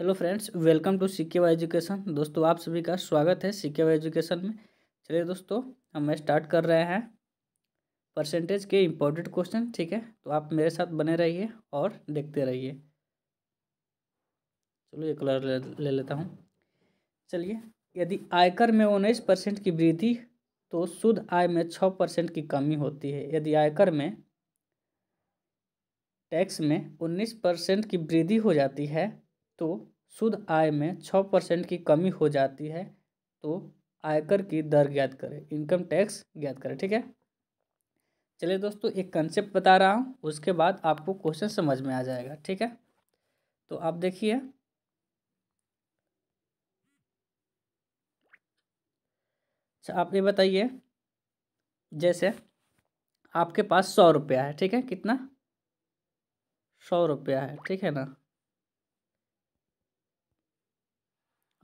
hello friends welcome to सिक्के वाई education दोस्तों आप सभी का स्वागत है सिक्के वाई एजुकेशन में चलिए दोस्तों हम स्टार्ट कर रहे हैं परसेंटेज के इम्पोर्टेंट क्वेश्चन ठीक है तो आप मेरे साथ बने रहिए और देखते रहिए चलो ये कलर ले, ले लेता हूँ चलिए यदि आयकर में उन्नीस परसेंट की वृद्धि तो शुद्ध आय में छः परसेंट की कमी होती है यदि आयकर में टैक्स में उन्नीस परसेंट की वृद्धि हो जाती है तो शुद्ध आय में छः परसेंट की कमी हो जाती है तो आयकर की दर ज्ञात करें इनकम टैक्स ज्ञात करें ठीक है चलिए दोस्तों एक कंसेप्ट बता रहा हूँ उसके बाद आपको क्वेश्चन समझ में आ जाएगा ठीक है तो आप देखिए अच्छा आप ये बताइए जैसे आपके पास सौ रुपया है ठीक है कितना सौ रुपया है ठीक है ना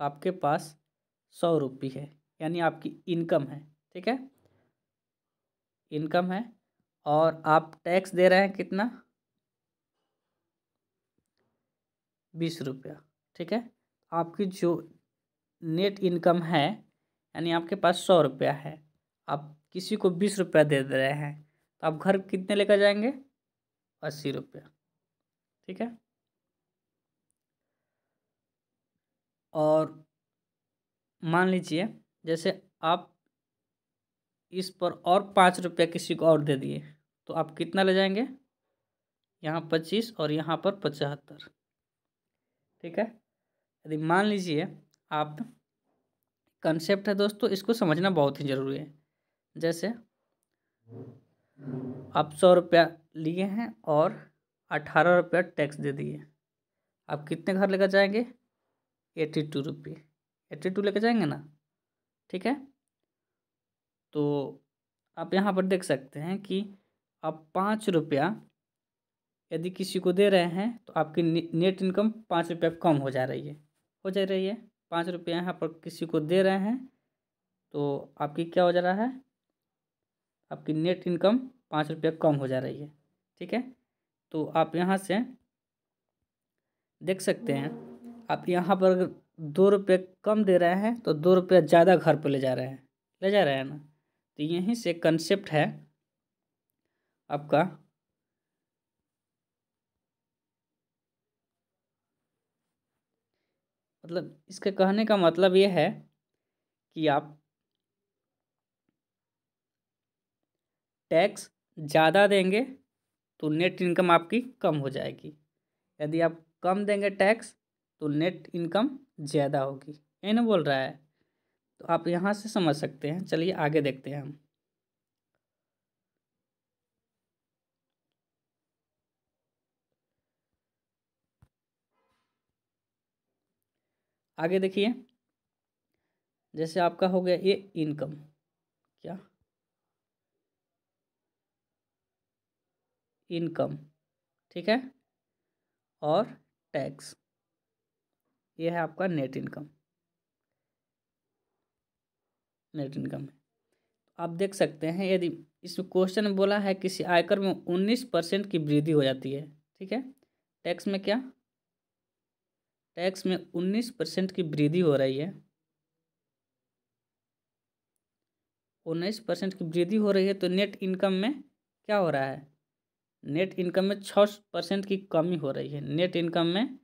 आपके पास सौ रुपये है यानी आपकी इनकम है ठीक है इनकम है और आप टैक्स दे रहे हैं कितना बीस रुपया ठीक है आपकी जो नेट इनकम है यानी आपके पास सौ रुपया है आप किसी को बीस रुपया दे दे रहे हैं तो आप घर कितने लेकर जाएंगे अस्सी रुपया ठीक है और मान लीजिए जैसे आप इस पर और पाँच रुपया किसी को और दे दिए तो आप कितना ले जाएंगे यहाँ पच्चीस और यहाँ पर पचहत्तर ठीक है यदि मान लीजिए आप कंसेप्ट है दोस्तों इसको समझना बहुत ही ज़रूरी है जैसे आप सौ रुपया लिए हैं और अठारह रुपया टैक्स दे दिए आप कितने घर लेकर जाएंगे eighty two rupee eighty two लेके जाएंगे ना ठीक है तो आप यहाँ पर देख सकते हैं कि आप पाँच रुपया यदि किसी को दे रहे हैं तो आपकी नेट इनकम पाँच रुपया कम हो जा रही है हो जा रही है पाँच रुपया यहाँ पर किसी को दे रहे हैं तो आपकी क्या हो जा रहा है आपकी नेट इनकम पाँच रुपया कम हो जा रही है ठीक है तो आप यहाँ से देख सकते हैं आप यहाँ पर दो रुपये कम दे रहे हैं तो दो रुपये ज़्यादा घर पर ले जा रहे हैं ले जा रहे हैं ना तो यहीं से कंसेप्ट है आपका मतलब इसके कहने का मतलब ये है कि आप टैक्स ज़्यादा देंगे तो नेट इनकम आपकी कम हो जाएगी यदि आप कम देंगे टैक्स तो नेट इनकम ज़्यादा होगी यही ना बोल रहा है तो आप यहाँ से समझ सकते हैं चलिए आगे देखते हैं हम आगे देखिए जैसे आपका हो गया ये इनकम क्या इनकम ठीक है और टैक्स ये है आपका नेट इनकम नेट इनकम आप देख सकते हैं यदि इस क्वेश्चन में बोला है किसी आयकर में उन्नीस परसेंट की वृद्धि हो जाती है ठीक है टैक्स में क्या टैक्स में उन्नीस परसेंट की वृद्धि हो रही है उन्नीस परसेंट की वृद्धि हो रही है तो नेट इनकम में क्या हो रहा है नेट इनकम में छः परसेंट की कमी हो रही है नेट इनकम में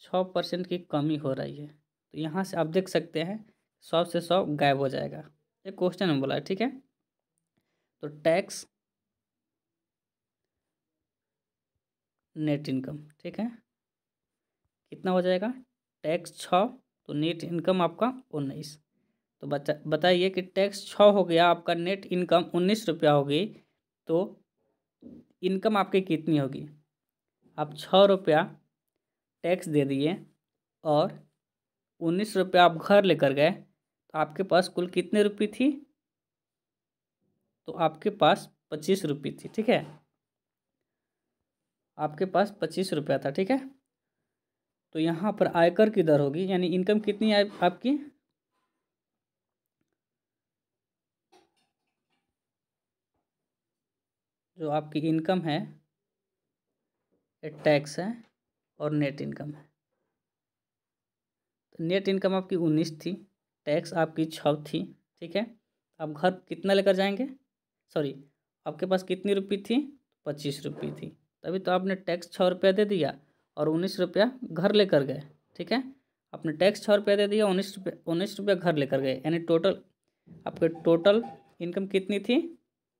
छः परसेंट की कमी हो रही है तो यहाँ से आप देख सकते हैं सौ से सौ गायब हो जाएगा एक क्वेश्चन में बोला ठीक है तो टैक्स नेट इनकम ठीक है कितना हो जाएगा टैक्स छः तो नेट इनकम आपका उन्नीस तो बता बताइए कि टैक्स छः हो गया आपका नेट इनकम उन्नीस रुपया होगी तो इनकम आपकी कितनी होगी आप छः रुपया टैक्स दे दिए और उन्नीस रुपये आप घर लेकर गए तो आपके पास कुल कितने रुपये थी तो आपके पास पच्चीस रुपये थी ठीक है आपके पास पच्चीस रुपया था ठीक है तो यहाँ पर आयकर की दर होगी यानी इनकम कितनी आए आपकी जो आपकी इनकम है ये टैक्स है और नेट इनकम है तो नेट इनकम आपकी उन्नीस थी टैक्स आपकी छ थी ठीक है आप घर कितना लेकर जाएंगे सॉरी आपके पास कितनी रुपये थी पच्चीस रुपये थी तभी तो आपने टैक्स छः रुपया दे दिया और उन्नीस रुपया घर लेकर गए ठीक है आपने टैक्स छः रुपया दे दिया उन्नीस रुपया उन्नीस रुपया घर लेकर गए यानी टोटल आपके टोटल इनकम कितनी थी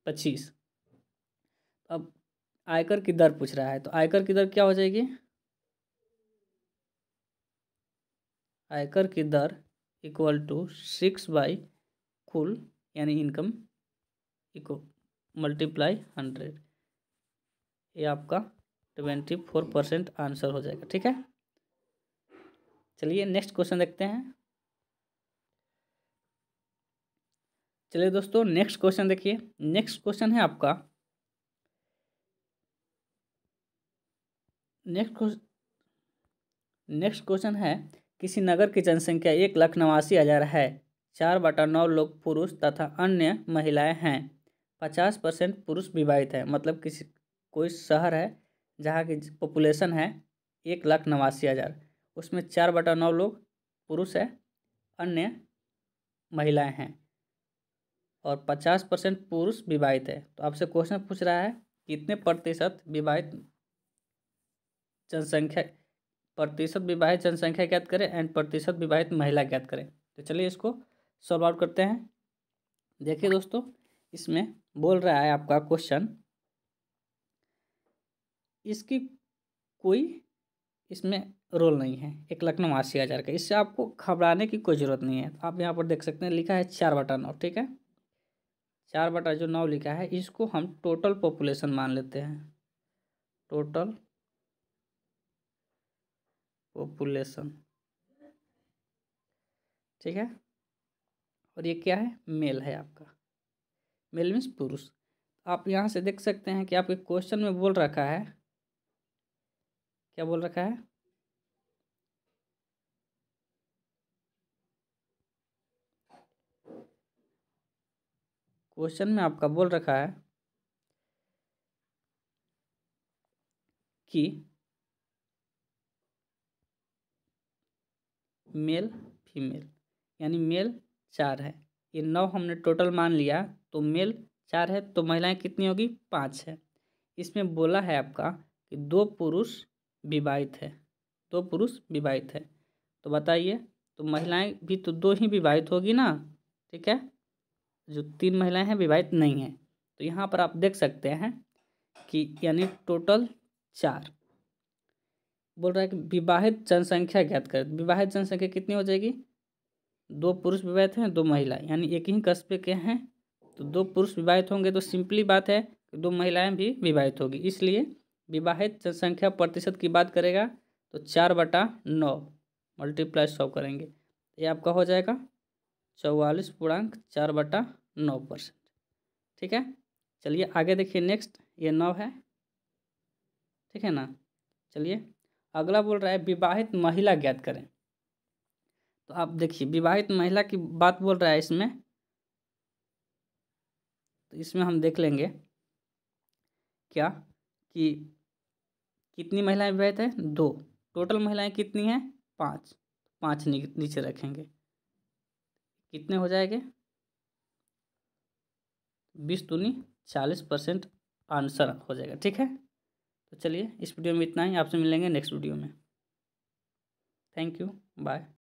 पच्चीस अब आयकर की दर पूछ रहा है तो आयकर की दर क्या हो जाएगी आयकर की दर इक्वल टू सिक्स बाई कुल यानी इनकम इक्व मल्टीप्लाई हंड्रेड ये आपका ट्वेंटी फोर परसेंट आंसर हो जाएगा ठीक है चलिए नेक्स्ट क्वेश्चन देखते हैं चलिए दोस्तों नेक्स्ट क्वेश्चन देखिए नेक्स्ट क्वेश्चन है आपका नेक्स्ट क्वेश्चन नेक्स्ट क्वेश्चन है किसी नगर की जनसंख्या एक लाख नवासी हज़ार है चार बटा नौ लोग पुरुष तथा अन्य महिलाएं हैं पचास परसेंट पुरुष विवाहित हैं मतलब किसी कोई शहर है जहाँ की पॉपुलेशन है एक लाख नवासी हज़ार उसमें चार बटा नौ लोग पुरुष है अन्य महिलाएं हैं और पचास परसेंट पुरुष विवाहित है तो आपसे क्वेश्चन पूछ रहा है कितने प्रतिशत विवाहित जनसंख्या प्रतिशत विवाहित जनसंख्या ज्ञात करें एंड प्रतिशत विवाहित महिला ज्ञात करें तो चलिए इसको सॉल्व आउट करते हैं देखिए दोस्तों इसमें बोल रहा है आपका क्वेश्चन इसकी कोई इसमें रोल नहीं है एक लखनऊ आशी हज़ार का इससे आपको घबराने की कोई ज़रूरत नहीं है आप यहाँ पर देख सकते हैं लिखा है चार बटा नौ ठीक है चार बटा जो नौ लिखा है इसको हम टोटल पॉपुलेशन मान लेते हैं टोटल पॉपुलेशन ठीक है और ये क्या है मेल है आपका मेल मीन्स पुरुष आप यहाँ से देख सकते हैं कि आपके क्वेश्चन में बोल रखा है क्या बोल रखा है क्वेश्चन में आपका बोल रखा है कि मेल फीमेल यानी मेल चार है ये नौ हमने टोटल मान लिया तो मेल चार है तो महिलाएं कितनी होगी पाँच है इसमें बोला है आपका कि दो पुरुष विवाहित है दो पुरुष विवाहित है तो बताइए तो महिलाएं भी तो दो ही विवाहित होगी ना ठीक है जो तीन महिलाएं हैं विवाहित नहीं हैं तो यहाँ पर आप देख सकते हैं कि यानी टोटल चार बोल रहा है कि विवाहित जनसंख्या ज्ञात करें विवाहित जनसंख्या कितनी हो जाएगी दो पुरुष विवाहित हैं दो महिला यानी एक ही कस्बे के हैं तो दो पुरुष विवाहित होंगे तो सिंपली बात है कि दो महिलाएं भी विवाहित होगी इसलिए विवाहित जनसंख्या प्रतिशत की बात करेगा तो चार बटा नौ मल्टीप्लाई सौ करेंगे ये आपका हो जाएगा चौवालीस पूर्णांक चार बटा नौ परसेंट ठीक है चलिए आगे देखिए नेक्स्ट ये नौ है ठीक है ना चलिए अगला बोल रहा है विवाहित महिला ज्ञात करें तो आप देखिए विवाहित महिला की बात बोल रहा है इसमें तो इसमें हम देख लेंगे क्या कि कितनी महिलाएं विवाहित हैं दो टोटल महिलाएं कितनी हैं पाँच पाँच नीचे रखेंगे कितने हो जाएंगे बीस दूनी चालीस परसेंट आंसर हो जाएगा ठीक है तो चलिए इस वीडियो में इतना ही आपसे मिलेंगे नेक्स्ट वीडियो में थैंक यू बाय